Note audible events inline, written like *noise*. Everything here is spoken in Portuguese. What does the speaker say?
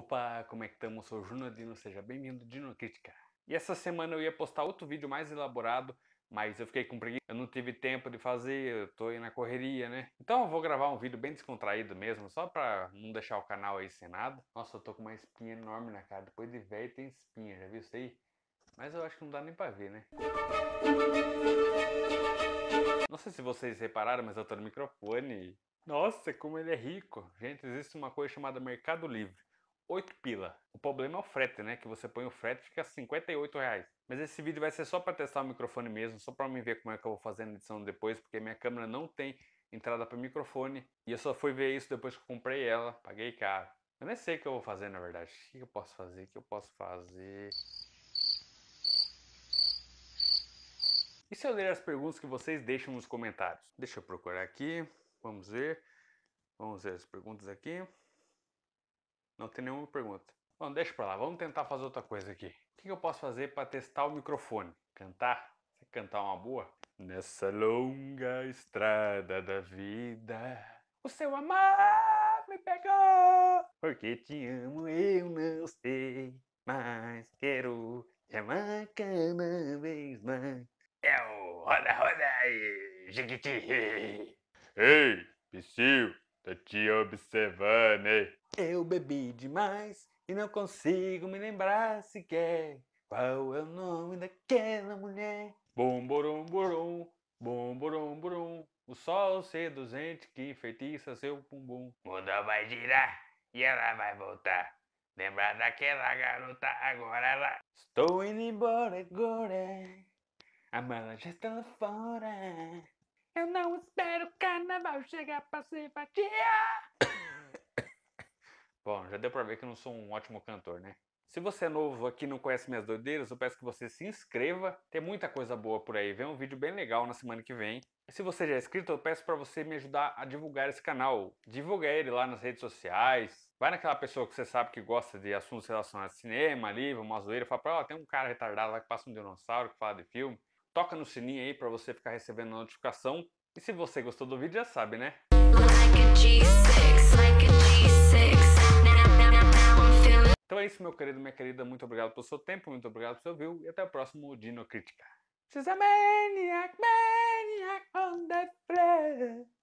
Opa, como é que estamos? Sou o Junodino, seja bem-vindo de Crítica. E essa semana eu ia postar outro vídeo mais elaborado, mas eu fiquei com preguiça, eu não tive tempo de fazer, eu tô aí na correria, né? Então eu vou gravar um vídeo bem descontraído mesmo, só pra não deixar o canal aí sem nada. Nossa, eu tô com uma espinha enorme na cara, depois de velho tem espinha, já viu isso aí? Mas eu acho que não dá nem pra ver, né? Não sei se vocês repararam, mas eu tô no microfone. Nossa, como ele é rico! Gente, existe uma coisa chamada Mercado Livre. 8 pila. O problema é o frete, né? Que você põe o frete fica 58 reais. Mas esse vídeo vai ser só para testar o microfone mesmo, só para me ver como é que eu vou fazer na edição depois, porque minha câmera não tem entrada para microfone e eu só fui ver isso depois que eu comprei ela, paguei caro. Eu nem sei o que eu vou fazer na verdade. O que eu posso fazer? O que eu posso fazer? E se eu ler as perguntas que vocês deixam nos comentários? Deixa eu procurar aqui. Vamos ver. Vamos ver as perguntas aqui. Não tem nenhuma pergunta. Bom, deixa pra lá, vamos tentar fazer outra coisa aqui. O que eu posso fazer para testar o microfone? Cantar? Você cantar uma boa? Nessa longa estrada da vida, o seu amar me pegou. Porque te amo, eu não sei, mas quero te amar cada vez mais. É o roda, roda aí, Jiquiti. Ei, psiu, Tô te observando, hein? Eu bebi demais e não consigo me lembrar sequer qual é o nome daquela mulher. Bum, burum, burum, bum, burum, burum. O sol seduzente que enfeitiça seu bumbum. O mundo vai girar e ela vai voltar. Lembrar daquela garota agora ela. Estou indo embora agora. A mala já está lá fora. Eu não espero o carnaval chegar pra ser fatia. *coughs* Bom, já deu pra ver que eu não sou um ótimo cantor, né? Se você é novo aqui e não conhece minhas doideiras, eu peço que você se inscreva. Tem muita coisa boa por aí. Vem um vídeo bem legal na semana que vem. E se você já é inscrito, eu peço para você me ajudar a divulgar esse canal. Divulga ele lá nas redes sociais. Vai naquela pessoa que você sabe que gosta de assuntos relacionados a cinema, livro, uma zoeira. Fala pra ela, oh, tem um cara retardado lá que passa um dinossauro que fala de filme toca no sininho aí para você ficar recebendo notificação. E se você gostou do vídeo, já sabe, né? Então é isso, meu querido, minha querida. Muito obrigado pelo seu tempo, muito obrigado pelo seu view e até o próximo Dino Crítica. She's a maniac, maniac on the floor.